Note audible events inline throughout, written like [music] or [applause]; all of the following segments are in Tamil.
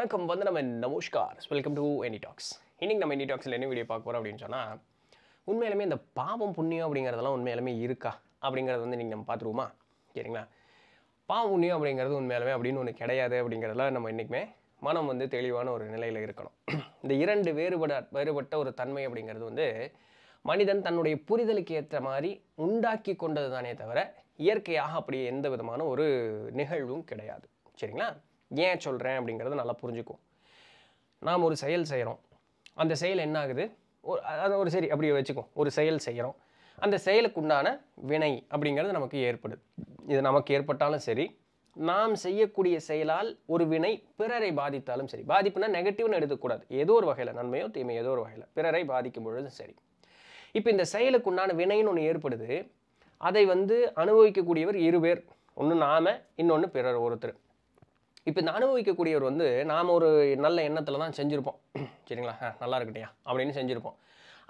வணக்கம் வந்து நம்ம நமஸ்கார் வெல்கம் டு எனி டாக்ஸ் இன்றைக்கி நம்ம எனி டாக்ஸில் என்ன வீடியோ பார்க்க போகிறோம் அப்படின்னு சொன்னால் உண்மையிலுமே இந்த பாவம் புண்ணியம் அப்படிங்கிறதெல்லாம் உண்மையிலுமே இருக்கா அப்படிங்கிறத வந்து நீங்கள் நம்ம பார்த்துருவோமா சரிங்களா பாவம் புண்ணியம் அப்படிங்கிறது உண்மையிலுமே அப்படின்னு ஒன்று கிடையாது அப்படிங்கிறதெல்லாம் நம்ம இன்றைக்குமே மனம் வந்து தெளிவான ஒரு நிலையில் இருக்கணும் இந்த இரண்டு வேறுபட வேறுபட்ட ஒரு தன்மை அப்படிங்கிறது வந்து மனிதன் தன்னுடைய புரிதலுக்கு ஏற்ற மாதிரி உண்டாக்கி கொண்டது தானே தவிர இயற்கையாக அப்படி எந்த விதமான ஒரு நிகழ்வும் கிடையாது சரிங்களா ஏன் சொல்கிறேன் அப்படிங்கிறத நல்லா புரிஞ்சுக்கும் நாம் ஒரு செயல் செய்கிறோம் அந்த செயல் என்ன ஆகுது ஒரு அது ஒரு சரி அப்படியே வச்சுக்கும் ஒரு செயல் செய்கிறோம் அந்த செயலுக்கு உண்டான வினை அப்படிங்கிறது நமக்கு ஏற்படுது இது நமக்கு ஏற்பட்டாலும் சரி நாம் செய்யக்கூடிய செயலால் ஒரு வினை பிறரை பாதித்தாலும் சரி பாதிப்புனா நெகட்டிவ்னு எடுக்கக்கூடாது ஏதோ ஒரு வகையில் நன்மையோ தீமை ஏதோ ஒரு வகையில் பிறரை பாதிக்கும் பொழுதும் சரி இப்போ இந்த செயலுக்கு உண்டான வினைன்னு ஒன்று ஏற்படுது அதை வந்து அனுபவிக்கக்கூடியவர் பேர் ஒன்று நாம இன்னொன்று பிறர் ஒருத்தர் இப்போ இந்த அனுபவிக்கக்கூடியவர் வந்து நாம் ஒரு நல்ல எண்ணத்தில் தான் செஞ்சுருப்போம் சரிங்களா நல்லா இருக்கட்டையா அப்படின்னு செஞ்சுருப்போம்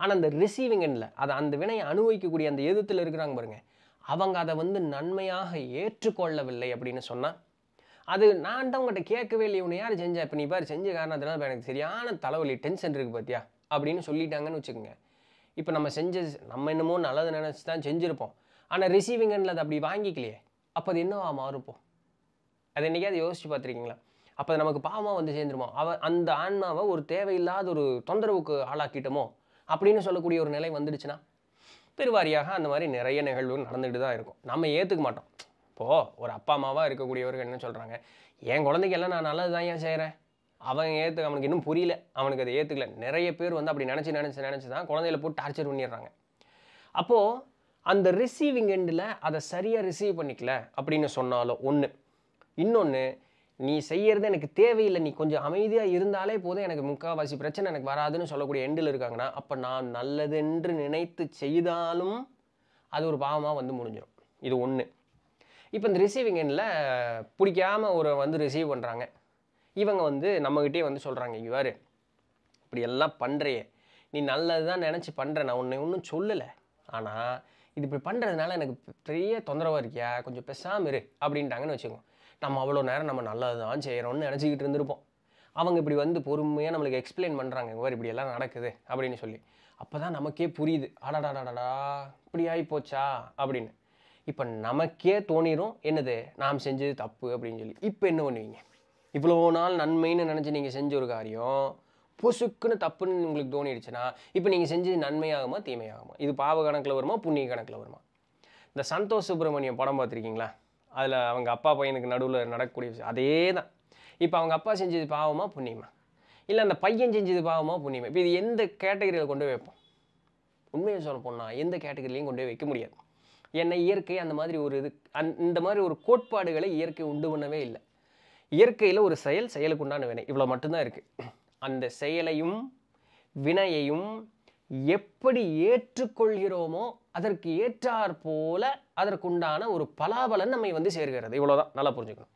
ஆனால் அந்த ரிசீவிங் எண்ணில் அதை அந்த வினையை அனுபவிக்கக்கூடிய அந்த எதிர்த்தில் இருக்கிறாங்க பாருங்கள் அவங்க அதை வந்து நன்மையாக ஏற்றுக்கொள்ளவில்லை அப்படின்னு சொன்னால் அது நான் அவங்ககிட்ட உங்கள்கிட்ட கேட்கவே இல்லை இவனை யார் செஞ்சேன் இப்போ நீ பாரு செஞ்ச காரணத்தினால எனக்கு சரியான தலைவலி டென்ஷன் இருக்குது பார்த்தியா அப்படின்னு சொல்லிட்டாங்கன்னு வச்சுக்கோங்க இப்போ நம்ம செஞ்ச நம்ம என்னமோ நல்லது நினச்சி தான் செஞ்சுருப்போம் ஆனால் ரிசீவிங் எண்ணில் அதை அப்படி வாங்கிக்கலையே அப்போ அது என்னவா மாறுப்போம் அது என்றைக்காவது யோசிச்சு பார்த்துருக்கீங்களா அப்போ நமக்கு பாவமாக வந்து சேர்ந்துருமோ அவ அந்த ஆன்மாவை ஒரு தேவையில்லாத ஒரு தொந்தரவுக்கு ஆளாக்கிட்டோமோ அப்படின்னு சொல்லக்கூடிய ஒரு நிலை வந்துடுச்சுன்னா பெருவாரியாக அந்த மாதிரி நிறைய நிகழ்வுகள் நடந்துகிட்டு தான் இருக்கும் நம்ம ஏற்றுக்க மாட்டோம் இப்போ ஒரு அப்பா அம்மாவாக இருக்கக்கூடியவர்கள் என்ன சொல்கிறாங்க என் குழந்தைக்கெல்லாம் நான் நல்லது தான் ஏன் செய்கிறேன் அவன் ஏற்று அவனுக்கு இன்னும் புரியல அவனுக்கு அதை ஏற்றுக்கல நிறைய பேர் வந்து அப்படி நினச்சி நினச்சி நினச்சி தான் குழந்தையில போட்டு டார்ச்சர் பண்ணிடுறாங்க அப்போது அந்த ரிசீவிங் எண்டில் அதை சரியாக ரிசீவ் பண்ணிக்கல அப்படின்னு சொன்னாலும் ஒன்று இன்னொன்று நீ செய்யறது எனக்கு தேவையில்லை நீ கொஞ்சம் அமைதியாக இருந்தாலே போதும் எனக்கு முக்கால்வாசி பிரச்சனை எனக்கு வராதுன்னு சொல்லக்கூடிய எண்டில் இருக்காங்கன்னா அப்போ நான் நல்லதென்று நினைத்து செய்தாலும் அது ஒரு பாவமாக வந்து முடிஞ்சிடும் இது ஒன்று இப்போ இந்த ரிசீவிங் எண்டில் பிடிக்காமல் ஒரு வந்து ரிசீவ் பண்ணுறாங்க இவங்க வந்து நம்மகிட்டே வந்து சொல்கிறாங்க இவர் இப்படி எல்லாம் பண்ணுறையே நீ நல்லது தான் நினச்சி பண்ணுற நான் உன்னை ஒன்றும் சொல்லலை ஆனால் இது இப்படி பண்ணுறதுனால எனக்கு பெரிய தொந்தரவாக இருக்கியா கொஞ்சம் பெசாமல் இரு அப்படின்ட்டாங்கன்னு வச்சுக்கோங்க நம்ம அவ்வளோ நேரம் நம்ம நல்லது தான் செய்கிறோம்னு நினச்சிக்கிட்டு இருந்திருப்போம் அவங்க இப்படி வந்து பொறுமையாக நம்மளுக்கு எக்ஸ்பிளைன் பண்ணுறாங்க இவர் இப்படி எல்லாம் நடக்குது அப்படின்னு சொல்லி அப்போ தான் நமக்கே புரியுது அடாடாடாடா இப்படி ஆகி போச்சா அப்படின்னு இப்போ நமக்கே தோணிடும் என்னது நாம் செஞ்சது தப்பு அப்படின்னு சொல்லி இப்போ என்ன பண்ணுவீங்க இவ்வளோ நாள் நன்மைன்னு நினச்சி நீங்கள் செஞ்ச ஒரு காரியம் பொசுக்குன்னு தப்புன்னு உங்களுக்கு தோணிடுச்சுன்னா இப்போ நீங்கள் செஞ்சது நன்மையாகுமா தீமையாகுமா இது பாவ கணக்கில் வருமா புண்ணிய கணக்கில் வருமா இந்த சந்தோஷ் சுப்பிரமணியம் படம் பார்த்துருக்கீங்களா அதில் அவங்க அப்பா பையனுக்கு நடுவில் நடக்கக்கூடிய விஷயம் அதே தான் இப்போ அவங்க அப்பா செஞ்சது பாவமாக புண்ணியமா இல்லை அந்த பையன் செஞ்சது பாவமாக புண்ணியமா இப்போ இது எந்த கேட்டகரியில் கொண்டு போய் வைப்போம் உண்மையை சொல்ல போனால் எந்த கேட்டகரிலையும் கொண்டு போய் வைக்க முடியாது என்னை இயற்கை அந்த மாதிரி ஒரு இது அந் இந்த மாதிரி ஒரு கோட்பாடுகளை இயற்கை உண்டு பண்ணவே இல்லை இயற்கையில் ஒரு செயல் செயலுக்கு உண்டான வினை இவ்வளோ மட்டும்தான் இருக்குது அந்த செயலையும் வினையையும் எப்படி ஏற்றுக்கொள்கிறோமோ அதற்கு ஏற்றாற் போல அதற்குண்டான ஒரு பலாபலன் நம்மை வந்து சேர்கிறது இவ்வளோதான் நல்லா புரிஞ்சுக்கணும்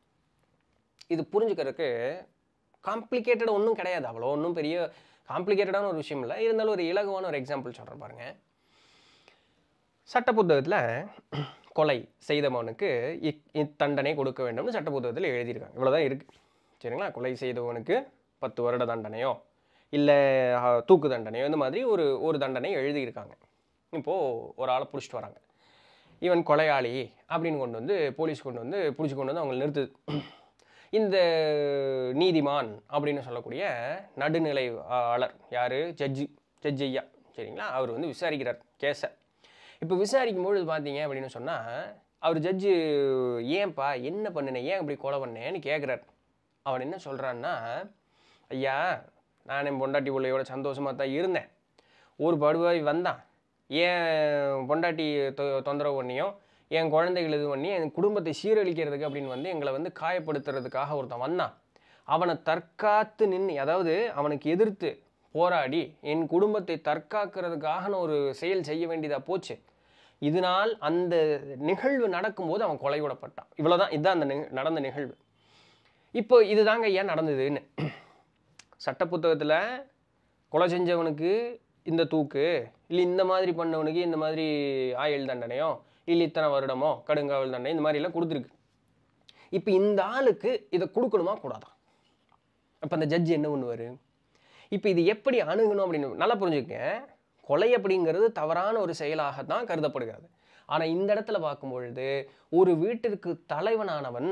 இது புரிஞ்சுக்கிறதுக்கு காம்ப்ளிகேட்டட் ஒன்றும் கிடையாது அவ்வளோ ஒன்றும் பெரிய காம்ப்ளிகேட்டடான ஒரு விஷயம் இல்லை இருந்தாலும் ஒரு இலகுவான ஒரு எக்ஸாம்பிள் சொல்கிற பாருங்க சட்ட புத்தகத்தில் கொலை செய்தவனுக்கு இத்தண்டனை கொடுக்க வேண்டும்னு சட்ட புத்தகத்தில் எழுதியிருக்காங்க இவ்வளோதான் இருக்குது சரிங்களா கொலை செய்தவனுக்கு பத்து வருட தண்டனையோ இல்லை தூக்கு தண்டனையோ இந்த மாதிரி ஒரு ஒரு தண்டனை எழுதியிருக்காங்க இப்போது ஒரு ஆளை பிடிச்சிட்டு வராங்க இவன் கொலையாளி அப்படின்னு கொண்டு வந்து போலீஸ் கொண்டு வந்து பிடிச்சி கொண்டு வந்து அவங்களை நிறுத்துது இந்த நீதிமான் அப்படின்னு சொல்லக்கூடிய நடுநிலை ஆளர் யார் ஜட்ஜு ஜட்ஜ் ஐயா சரிங்களா அவர் வந்து விசாரிக்கிறார் கேஸை இப்போ விசாரிக்கும் பொழுது பார்த்தீங்க அப்படின்னு சொன்னால் அவர் ஜட்ஜு ஏன்ப்பா என்ன பண்ணினேன் ஏன் இப்படி கொலை பண்ணேன்னு கேட்குறார் அவன் என்ன சொல்கிறான்னா ஐயா நான் என் பொண்டாட்டி பிள்ளையோட சந்தோஷமாக தான் இருந்தேன் ஒரு படுவாய் வந்தான் என் பொண்டாட்டி தொந்தரவு பண்ணியும் என் குழந்தைகள் இது பண்ணி என் குடும்பத்தை சீரழிக்கிறதுக்கு அப்படின்னு வந்து எங்களை வந்து காயப்படுத்துறதுக்காக ஒருத்தன் வந்தான் அவனை தற்காத்து நின்று அதாவது அவனுக்கு எதிர்த்து போராடி என் குடும்பத்தை தற்காக்கிறதுக்காக ஒரு செயல் செய்ய வேண்டியதாக போச்சு இதனால் அந்த நிகழ்வு நடக்கும்போது அவன் கொலை விடப்பட்டான் இவ்வளோதான் இதுதான் அந்த நடந்த நிகழ்வு இப்போ தாங்க ஏன் நடந்ததுன்னு சட்ட புத்தகத்தில் கொலை செஞ்சவனுக்கு இந்த தூக்கு இல்லை இந்த மாதிரி பண்ணவனுக்கு இந்த மாதிரி ஆயுள் தண்டனையோ இல்லை இத்தனை வருடமோ கடுங்காவல் தண்டனை இந்த மாதிரிலாம் கொடுத்துருக்கு இப்போ இந்த ஆளுக்கு இதை கொடுக்கணுமா கூடாதா அப்போ அந்த ஜட்ஜ் என்ன பண்ணுவார் இப்போ இது எப்படி அணுகணும் அப்படின்னு நல்லா புரிஞ்சுக்கேன் கொலை அப்படிங்கிறது தவறான ஒரு செயலாக தான் கருதப்படுகிறது ஆனால் இந்த இடத்துல பார்க்கும் பொழுது ஒரு வீட்டிற்கு தலைவனானவன்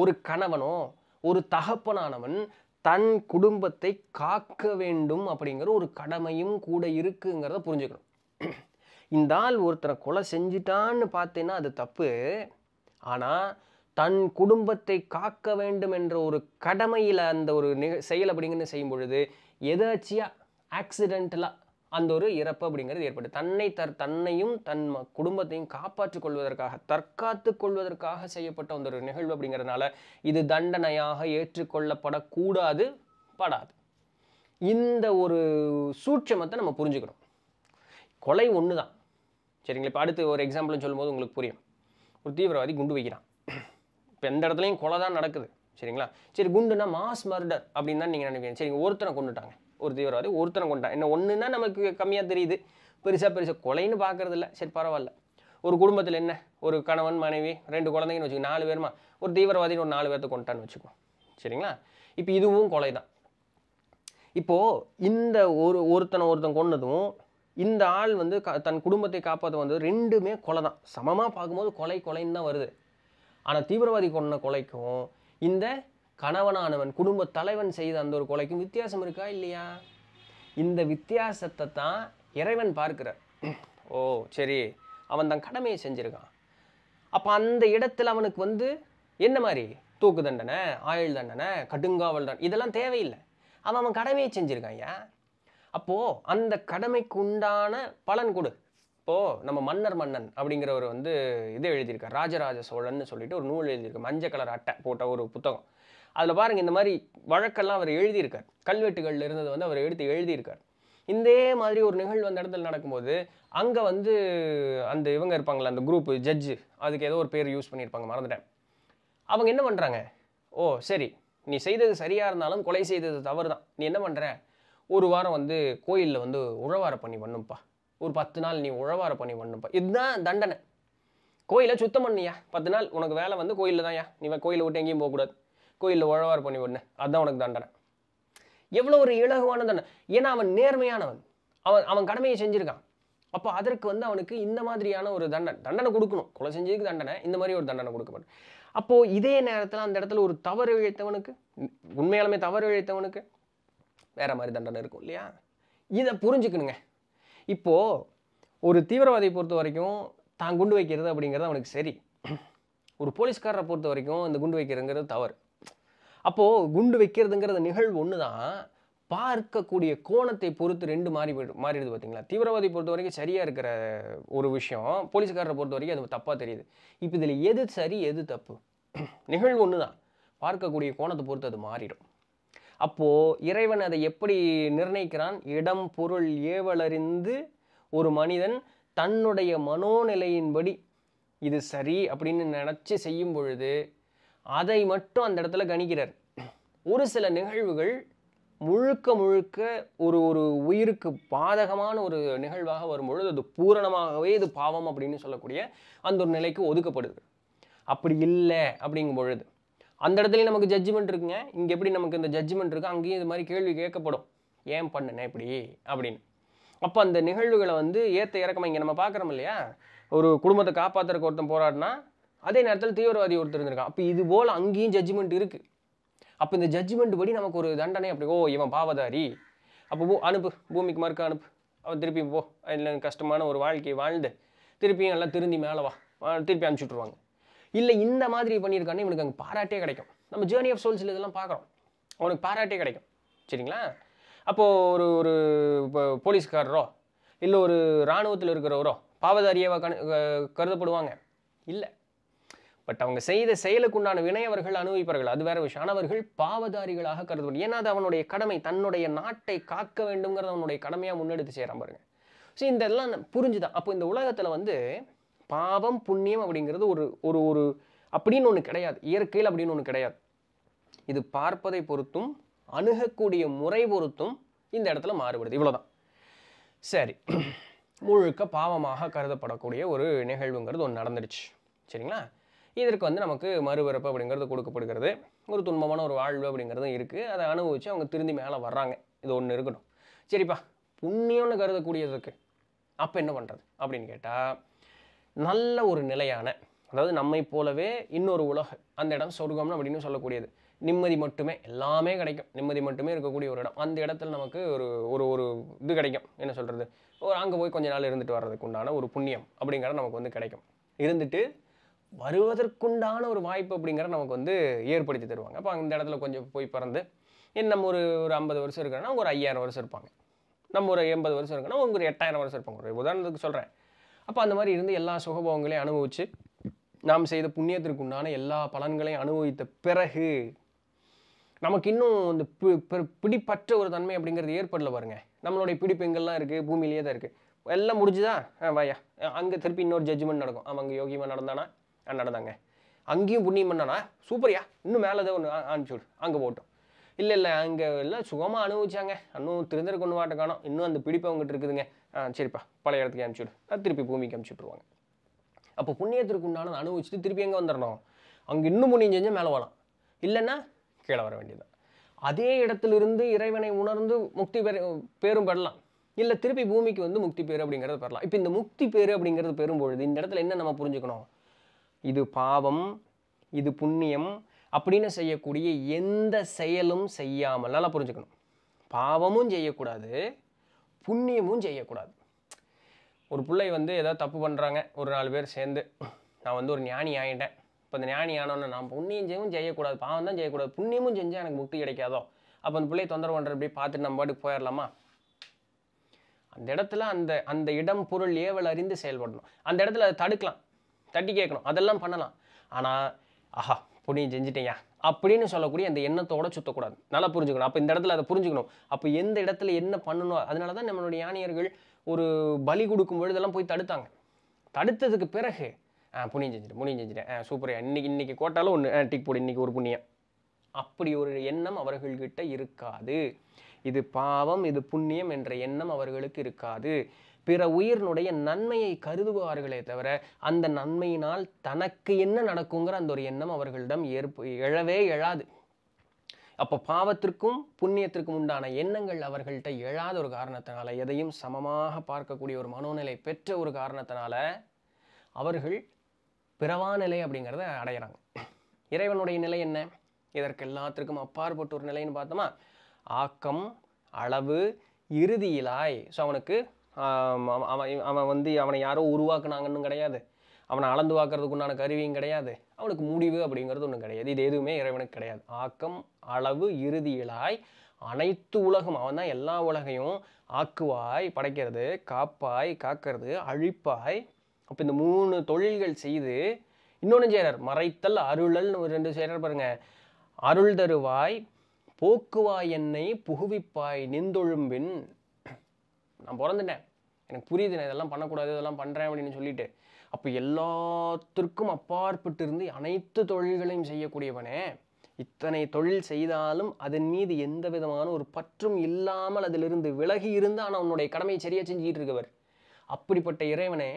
ஒரு கணவனோ ஒரு தகப்பனானவன் தன் குடும்பத்தை காக்க வேண்டும் அப்படிங்கிற ஒரு கடமையும் கூட இருக்குங்கிறத புரிஞ்சுக்கணும் இந்த ஆள் ஒருத்தரை கொலை செஞ்சிட்டான்னு பார்த்தேன்னா அது தப்பு ஆனால் தன் குடும்பத்தை காக்க வேண்டும் என்ற ஒரு கடமையில் அந்த ஒரு நிக செயல் அப்படிங்கன்னு செய்யும் பொழுது எதாச்சியாக ஆக்சிடென்டலாக அந்த ஒரு இறப்பு அப்படிங்கிறது ஏற்பட்டு தன்னை தர் தன்னையும் தன் குடும்பத்தையும் காப்பாற்றிக் கொள்வதற்காக தற்காத்து கொள்வதற்காக செய்யப்பட்ட அந்த ஒரு நிகழ்வு அப்படிங்கிறதுனால இது தண்டனையாக ஏற்றுக்கொள்ளப்படக்கூடாது படாது இந்த ஒரு சூட்சமத்தை நம்ம புரிஞ்சுக்கணும் கொலை ஒன்று தான் சரிங்களா இப்போ அடுத்து ஒரு எக்ஸாம்பிள்னு சொல்லும்போது உங்களுக்கு புரியும் ஒரு தீவிரவாதி குண்டு வைக்கிறான் இப்போ எந்த இடத்துலையும் கொலை தான் நடக்குது சரிங்களா சரி குண்டுனா மாஸ் மர்டர் அப்படின்னு தான் நீங்கள் நினைக்கிறீங்க சரிங்க ஒருத்தனை கொண்டுட்டாங்க ஒரு தீவிரவாதி ஒருத்தனை கொண்டான் என்ன ஒன்றுன்னா நமக்கு கம்மியாக தெரியுது பெருசாக பெருசாக கொலைன்னு பார்க்குறதில்ல சரி பரவாயில்ல ஒரு குடும்பத்தில் என்ன ஒரு கணவன் மனைவி ரெண்டு குழந்தைங்கன்னு வச்சுக்கோங்க நாலு பேருமா ஒரு தீவிரவாதின்னு ஒரு நாலு பேர்த்தை கொண்டான்னு வச்சுக்கோங்க சரிங்களா இப்போ இதுவும் கொலை தான் இப்போது இந்த ஒரு ஒருத்தனை ஒருத்தன் கொண்டதும் இந்த ஆள் வந்து க தன் குடும்பத்தை காப்பாற்ற வந்தது ரெண்டுமே கொலை தான் சமமாக பார்க்கும்போது கொலை கொலைன்னு தான் வருது ஆனால் தீவிரவாதி கொண்ட கொலைக்கும் இந்த கணவனானவன் குடும்ப தலைவன் செய்த அந்த ஒரு கொலைக்கும் வித்தியாசம் இருக்கா இல்லையா இந்த வித்தியாசத்தை தான் இறைவன் பார்க்கிறார் ஓ சரி அவன் தன் கடமையை செஞ்சுருக்கான் அப்போ அந்த இடத்துல அவனுக்கு வந்து என்ன மாதிரி தூக்கு தண்டனை ஆயுள் தண்டனை கடுங்காவல் தண்டனை இதெல்லாம் தேவையில்லை அவன் அவன் கடமையை செஞ்சுருக்கான் ஏன் அப்போது அந்த கடமைக்கு உண்டான பலன் கொடு இப்போது நம்ம மன்னர் மன்னன் அப்படிங்கிறவர் வந்து இதை எழுதியிருக்கார் ராஜராஜ சோழன் சொல்லிட்டு ஒரு நூல் எழுதியிருக்கார் மஞ்சள் கலர் அட்டை போட்ட ஒரு புத்தகம் அதில் பாருங்கள் இந்த மாதிரி வழக்கெல்லாம் அவர் எழுதியிருக்கார் கல்வெட்டுகளில் இருந்தது வந்து அவர் எடுத்து எழுதியிருக்கார் இதே மாதிரி ஒரு நிகழ்வு அந்த இடத்துல நடக்கும்போது அங்கே வந்து அந்த இவங்க இருப்பாங்களே அந்த குரூப்பு ஜட்ஜு அதுக்கு ஏதோ ஒரு பேர் யூஸ் பண்ணியிருப்பாங்க மறந்துட்டேன் அவங்க என்ன பண்ணுறாங்க ஓ சரி நீ செய்தது சரியாக இருந்தாலும் கொலை செய்தது தவறு தான் நீ என்ன பண்ணுற ஒரு வாரம் வந்து கோயிலில் வந்து உழவார பண்ணி பண்ணும்ப்பா ஒரு பத்து நாள் நீ உழவார பண்ணி பண்ணும்ப்பா இதுதான் தண்டனை கோயிலை சுத்தம் பண்ணியா பத்து நாள் உனக்கு வேலை வந்து கோயிலில் தான்யா நீ கோயிலை விட்டு எங்கேயும் போகக்கூடாது கோயிலில் உழவார் பண்ணி விடனே அதுதான் உனக்கு தண்டனை எவ்வளோ ஒரு இலகுவான தண்டனை ஏன்னா அவன் நேர்மையானவன் அவன் அவன் கடமையை செஞ்சுருக்கான் அப்போ அதற்கு வந்து அவனுக்கு இந்த மாதிரியான ஒரு தண்டனை தண்டனை கொடுக்கணும் கொலை செஞ்சதுக்கு தண்டனை இந்த மாதிரி ஒரு தண்டனை கொடுக்கப்படும் அப்போது இதே நேரத்தில் அந்த இடத்துல ஒரு தவறு இழைத்தவனுக்கு உண்மையாலுமே தவறு இழைத்தவனுக்கு வேற மாதிரி தண்டனை இருக்கும் இல்லையா இதை புரிஞ்சுக்கணுங்க இப்போது ஒரு தீவிரவாதியை பொறுத்த வரைக்கும் தான் குண்டு வைக்கிறது அப்படிங்கிறது அவனுக்கு சரி ஒரு போலீஸ்காரரை பொறுத்த வரைக்கும் அந்த குண்டு வைக்கிறதுங்கிறது தவறு அப்போது குண்டு வைக்கிறதுங்கிறத நிகழ்வு ஒன்று தான் பார்க்கக்கூடிய கோணத்தை பொறுத்து ரெண்டு மாறி மாறிடுது பார்த்தீங்களா தீவிரவாதி பொறுத்த வரைக்கும் சரியாக இருக்கிற ஒரு விஷயம் போலீஸ்காரரை பொறுத்த வரைக்கும் அது தப்பாக தெரியுது இப்போ இதில் எது சரி எது தப்பு [clears throat] நிகழ்வு ஒன்று தான் பார்க்கக்கூடிய கோணத்தை பொறுத்து அது மாறிடும் அப்போது இறைவன் அதை எப்படி நிர்ணயிக்கிறான் இடம் பொருள் ஏவலறிந்து ஒரு மனிதன் தன்னுடைய மனோநிலையின்படி இது சரி அப்படின்னு நினச்சி செய்யும் பொழுது அதை மட்டும் அந்த இடத்துல கணிக்கிறார் ஒரு சில நிகழ்வுகள் முழுக்க முழுக்க ஒரு ஒரு உயிருக்கு பாதகமான ஒரு நிகழ்வாக வரும்பொழுது அது பூரணமாகவே இது பாவம் அப்படின்னு சொல்லக்கூடிய அந்த ஒரு நிலைக்கு ஒதுக்கப்படுது அப்படி இல்லை அப்படிங்கும் பொழுது அந்த இடத்துலையும் நமக்கு ஜட்ஜ்மெண்ட் இருக்குங்க இங்கே எப்படி நமக்கு இந்த ஜட்ஜ்மெண்ட் இருக்குது அங்கேயும் இது மாதிரி கேள்வி கேட்கப்படும் ஏன் பண்ணுனேன் இப்படி அப்படின்னு அப்போ அந்த நிகழ்வுகளை வந்து ஏற்ற இறக்கமாக இங்கே நம்ம பார்க்குறோம் இல்லையா ஒரு குடும்பத்தை காப்பாற்றுறக்கு ஒருத்தன் போராடினா அதே நேரத்தில் தீவிரவாதி ஒருத்தர் இருந்திருக்கான் அப்போ இது போல் அங்கேயும் ஜட்ஜ்மெண்ட் இருக்குது அப்போ இந்த ஜட்ஜ்மெண்ட் படி நமக்கு ஒரு தண்டனை அப்படி ஓ இவன் பாவதாரி அப்போ பூ அனுப்பு பூமிக்கு மறுக்க அனுப்பு அவன் திருப்பி போ இல்லை கஷ்டமான ஒரு வாழ்க்கையை வாழ்ந்து திருப்பியும் எல்லாம் திருந்தி மேலே வா திருப்பி அனுப்பிச்சுட்ருவாங்க இல்லை இந்த மாதிரி பண்ணியிருக்கான்னு இவனுக்கு அங்கே பாராட்டே கிடைக்கும் நம்ம ஜேர்னி ஆஃப் சோல்ஸில் இதெல்லாம் பார்க்குறோம் அவனுக்கு பாராட்டே கிடைக்கும் சரிங்களா அப்போது ஒரு ஒரு இப்போ போலீஸ்காரரோ இல்லை ஒரு இராணுவத்தில் இருக்கிறவரோ பாவதாரியவா கருதப்படுவாங்க இல்லை பட் அவங்க செய்த செயலுக்குண்டான வினை அவர்கள் அனுபவிப்பார்கள் அது வேற விஷயம் அவர்கள் பாவதாரிகளாக கருதப்படும் ஏன்னா அது அவனுடைய கடமை தன்னுடைய நாட்டை காக்க வேண்டுங்கிறது அவனுடைய கடமையாக முன்னெடுத்து செய்கிறான் பாருங்க ஸோ இதெல்லாம் புரிஞ்சுதான் அப்போ இந்த உலகத்தில் வந்து பாவம் புண்ணியம் அப்படிங்கிறது ஒரு ஒரு ஒரு அப்படின்னு ஒன்று கிடையாது இயற்கையில் அப்படின்னு ஒன்று கிடையாது இது பார்ப்பதை பொறுத்தும் அணுகக்கூடிய முறை பொறுத்தும் இந்த இடத்துல மாறுபடுது இவ்வளோதான் சரி முழுக்க பாவமாக கருதப்படக்கூடிய ஒரு நிகழ்வுங்கிறது ஒன்று நடந்துடுச்சு சரிங்களா இதற்கு வந்து நமக்கு மறுபிறப்பு அப்படிங்கிறது கொடுக்கப்படுகிறது ஒரு துன்பமான ஒரு வாழ்வு அப்படிங்கிறதும் இருக்குது அதை அனுபவித்து அவங்க திருந்தி மேலே வர்றாங்க இது ஒன்று இருக்கணும் சரிப்பா புண்ணியம்னு கருதக்கூடியது இருக்குது அப்போ என்ன பண்ணுறது அப்படின்னு கேட்டால் நல்ல ஒரு நிலையான அதாவது நம்மை போலவே இன்னொரு உலகம் அந்த இடம் சொர்க்கம்னு அப்படின்னு சொல்லக்கூடியது நிம்மதி மட்டுமே எல்லாமே கிடைக்கும் நிம்மதி மட்டுமே இருக்கக்கூடிய ஒரு இடம் அந்த இடத்துல நமக்கு ஒரு ஒரு ஒரு இது கிடைக்கும் என்ன சொல்கிறது ஒரு அங்கே போய் கொஞ்ச நாள் இருந்துட்டு வர்றதுக்கு உண்டான ஒரு புண்ணியம் அப்படிங்கிற நமக்கு வந்து கிடைக்கும் இருந்துட்டு வருவதற்குண்டான ஒரு வாய்ப்பு அப்படிங்கிற நமக்கு வந்து ஏற்படுத்தி தருவாங்க அப்போ அந்த இடத்துல கொஞ்சம் போய் பிறந்து நம்ம ஒரு ஒரு ஐம்பது வருஷம் இருக்கிறன்னா ஒரு ஐயாயிரம் வருஷம் இருப்பாங்க நம்ம ஒரு எண்பது வருஷம் இருக்குன்னா அவங்க ஒரு எட்டாயிரம் வருஷம் இருப்பாங்க ஒரு உதாரணத்துக்கு சொல்கிறேன் அப்போ அந்த மாதிரி இருந்து எல்லா சுகபோகங்களையும் அனுபவித்து நாம் செய்த புண்ணியத்திற்கு உண்டான எல்லா பலன்களையும் அனுபவித்த பிறகு நமக்கு இன்னும் இந்த பி பிடிப்பற்ற ஒரு தன்மை அப்படிங்கிறது ஏற்படல பாருங்க நம்மளுடைய பிடிப்பு எங்கெல்லாம் இருக்குது பூமியிலேயே தான் இருக்குது எல்லாம் முடிஞ்சுதா ஆ வாயா அங்கே திருப்பி இன்னொரு ஜட்ஜ்மெண்ட் நடக்கும் அவங்க யோகியமாக நடந்தானா நடந்தாங்க அங்கேயும் புண்ணியம் பண்ணனா சூப்பரியா இன்னும் மேலே ஏதோ ஒன்று அனுப்பிச்சுடு அங்கே போட்டோம் இல்லை இல்லை அங்கே எல்லாம் சுகமாக அனுபவிச்சாங்க இன்னும் திருந்தர் கொண்டு மாட்ட காணும் இன்னும் அந்த பிடிப்பு அவங்ககிட்ட இருக்குதுங்க சரிப்பா பழைய இடத்துக்கு அனுப்பிச்சுடு அது திருப்பி பூமிக்கு அனுப்பிச்சுட்ருவாங்க அப்போ புண்ணியத்திற்கு உண்டான அனுபவிச்சுட்டு திருப்பி எங்கே வந்துடணும் அங்கே இன்னும் புண்ணியம் செஞ்சால் மேலே வரலாம் இல்லைன்னா கீழே வர வேண்டியதுதான் அதே இடத்துலிருந்து இறைவனை உணர்ந்து முக்தி பெற பேரும் பெறலாம் இல்லை திருப்பி பூமிக்கு வந்து முக்தி பேர் அப்படிங்கிறத பெறலாம் இப்போ இந்த முக்தி பேர் அப்படிங்கிறது பெறும்பொழுது இந்த இடத்துல என்ன நம்ம புரிஞ்சுக்கணும் இது பாவம் இது புண்ணியம் அப்படின்னு செய்யக்கூடிய எந்த செயலும் செய்யாமல் நல்லா புரிஞ்சுக்கணும் பாவமும் செய்யக்கூடாது புண்ணியமும் செய்யக்கூடாது ஒரு பிள்ளை வந்து ஏதாவது தப்பு பண்ணுறாங்க ஒரு நாலு பேர் சேர்ந்து நான் வந்து ஒரு ஞானி ஆகிட்டேன் இப்போ அந்த ஞானி ஆனோன்னு நான் புண்ணியம் செய்யவும் செய்யக்கூடாது பாவம் தான் செய்யக்கூடாது புண்ணியமும் செஞ்சால் எனக்கு முக்தி கிடைக்காதோ அப்போ அந்த பிள்ளையை தொந்தரவு பண்ணுற இப்படி பார்த்துட்டு நம்ம பாட்டுக்கு போயிடலாமா அந்த இடத்துல அந்த அந்த இடம் பொருள் ஏவல் அறிந்து செயல்படணும் அந்த இடத்துல அதை தடுக்கலாம் தட்டி கேட்கணும் அதெல்லாம் பண்ணலாம் ஆனால் ஆஹா புண்ணியம் செஞ்சிட்டேயா அப்படின்னு சொல்லக்கூடிய அந்த எண்ணத்தோட சுத்தக்கூடாது நல்லா புரிஞ்சுக்கணும் அப்போ இந்த இடத்துல அதை புரிஞ்சுக்கணும் அப்போ எந்த இடத்துல என்ன பண்ணணும் அதனால தான் நம்மளுடைய யானையர்கள் ஒரு பலி கொடுக்கும் பொழுதெல்லாம் போய் தடுத்தாங்க தடுத்ததுக்கு பிறகு புண்ணியம் செஞ்சுட்டு புண்ணியம் செஞ்சுட்டேன் சூப்பரையா இன்றைக்கி இன்றைக்கி கோட்டாலும் ஒன்று டிக் போடு இன்றைக்கி ஒரு புண்ணியம் அப்படி ஒரு எண்ணம் அவர்கள்கிட்ட இருக்காது இது பாவம் இது புண்ணியம் என்ற எண்ணம் அவர்களுக்கு இருக்காது பிற உயிரினுடைய நன்மையை கருதுவார்களே தவிர அந்த நன்மையினால் தனக்கு என்ன நடக்குங்கிற அந்த ஒரு எண்ணம் அவர்களிடம் ஏற்ப எழவே எழாது அப்போ பாவத்திற்கும் புண்ணியத்திற்கும் உண்டான எண்ணங்கள் அவர்கள்ட்ட எழாத ஒரு காரணத்தினால எதையும் சமமாக பார்க்கக்கூடிய ஒரு மனோநிலை பெற்ற ஒரு காரணத்தினால அவர்கள் பிறவா நிலை அப்படிங்கிறத அடையிறாங்க இறைவனுடைய நிலை என்ன இதற்கு எல்லாத்திற்கும் அப்பாற்பட்ட ஒரு நிலைன்னு பார்த்தோமா ஆக்கம் அளவு இறுதியிலாய் ஸோ அவனுக்கு அவன் அவன் வந்து அவனை யாரோ உருவாக்குனாங்கன்னு கிடையாது அவனை அளந்து வாக்குறதுக்குண்டான கருவியும் கிடையாது அவனுக்கு முடிவு அப்படிங்கிறது ஒன்றும் கிடையாது இது எதுவுமே இறைவனுக்கு கிடையாது ஆக்கம் அளவு இறுதியிலாய் அனைத்து உலகம் அவன் தான் எல்லா உலகையும் ஆக்குவாய் படைக்கிறது காப்பாய் காக்கிறது அழிப்பாய் அப்போ இந்த மூணு தொழில்கள் செய்து இன்னொன்று செய்கிறார் மறைத்தல் அருளல்னு ஒரு ரெண்டு செய்கிறார் பாருங்கள் அருள் தருவாய் போக்குவாய் என்னை புகுவிப்பாய் நிந்தொழும்பின் நான் பிறந்துட்டேன் எனக்கு புரியுது நான் இதெல்லாம் பண்ணக்கூடாது இதெல்லாம் பண்ணுறேன் அப்படின்னு சொல்லிட்டு அப்போ எல்லாத்திற்கும் அப்பாற்பட்டு இருந்து அனைத்து தொழில்களையும் செய்யக்கூடியவனே இத்தனை தொழில் செய்தாலும் அதன் மீது எந்த விதமான ஒரு பற்றும் இல்லாமல் அதிலிருந்து விலகி இருந்து ஆனால் உன்னுடைய கடமையை சரியாக செஞ்சுக்கிட்டு இருக்கவர் அப்படிப்பட்ட இறைவனே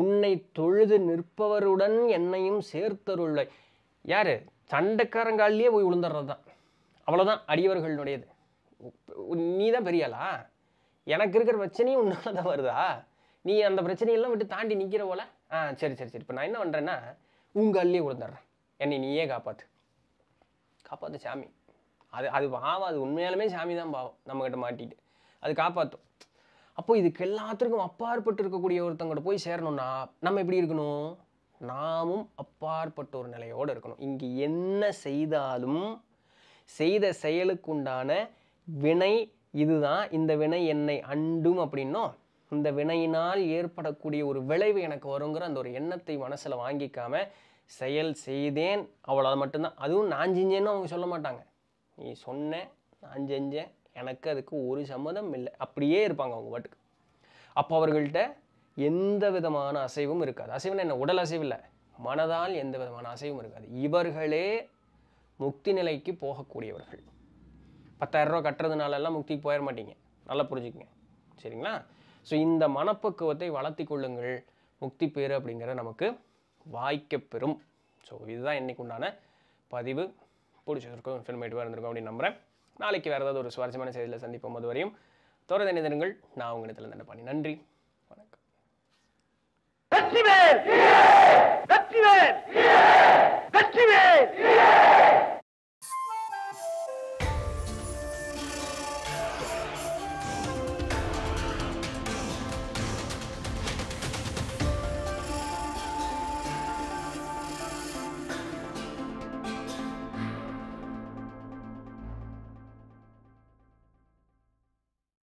உன்னை தொழுது நிற்பவருடன் என்னையும் சேர்த்தருள்ள யார் சண்டைக்காரங்காலேயே போய் விழுந்துடுறது தான் அவ்வளோதான் அடியவர்களுடையது நீ தான் பெரியாளா எனக்கு இருக்கிற பிரச்சனையும் உன்னால தான் வருதா நீ அந்த பிரச்சனையெல்லாம் விட்டு தாண்டி நிற்கிற போல ஆ சரி சரி சரி இப்போ நான் என்ன பண்ணுறேன்னா உங்கள் அள்ளியே கொடுத்துட்றேன் என்னை நீயே காப்பாற்று காப்பாற்று சாமி அது அது பாவம் அது உண்மையாலுமே சாமி தான் பாவம் நம்மக்கிட்ட மாட்டிட்டு அது காப்பாற்றும் அப்போ இதுக்கு எல்லாத்துக்கும் அப்பாற்பட்டு இருக்கக்கூடிய ஒருத்தங்கிட்ட போய் சேரணும்னா நம்ம எப்படி இருக்கணும் நாமும் அப்பாற்பட்ட ஒரு நிலையோடு இருக்கணும் இங்கே என்ன செய்தாலும் செய்த செயலுக்குண்டான வினை இதுதான் இந்த வினை என்னை அண்டும் அப்படின்னும் இந்த வினையினால் ஏற்படக்கூடிய ஒரு விளைவு எனக்கு வருங்கிற அந்த ஒரு எண்ணத்தை மனசில் வாங்கிக்காம செயல் செய்தேன் அவ்வளோ மட்டும்தான் அதுவும் நான் செஞ்சேன்னு அவங்க சொல்ல மாட்டாங்க நீ சொன்னேன் நான் செஞ்சேன் எனக்கு அதுக்கு ஒரு சம்மதம் இல்லை அப்படியே இருப்பாங்க அவங்க பாட்டுக்கு அப்போ அவர்கள்ட்ட எந்த விதமான அசைவும் இருக்காது அசைவுனா என்ன உடல் அசைவு இல்லை மனதால் எந்த விதமான அசைவும் இருக்காது இவர்களே முக்தி நிலைக்கு போகக்கூடியவர்கள் பத்தாயிரரூவா கட்டுறதுனாலலாம் முக்திக்கு போயிட மாட்டீங்க நல்லா புரிஞ்சுக்கங்க சரிங்களா ஸோ இந்த மனப்பக்குவத்தை வளர்த்தி கொள்ளுங்கள் முக்தி பேர் அப்படிங்கிற நமக்கு வாய்க்க பெறும் ஸோ இதுதான் இன்றைக்கு உண்டான பதிவு பிடிச்சிருக்கும் இன்ஃபர்மேட்டிவாக இருந்திருக்கும் அப்படின்னு நம்புகிறேன் நாளைக்கு வேறு ஏதாவது ஒரு சுவாரஸ்யமான செய்தியில் சந்திப்போம் அது வரையும் தோற இணைந்திருங்கள் நான் இடத்துல தண்டை பண்ணி நன்றி வணக்கம் வேர் வெற்றி வேர்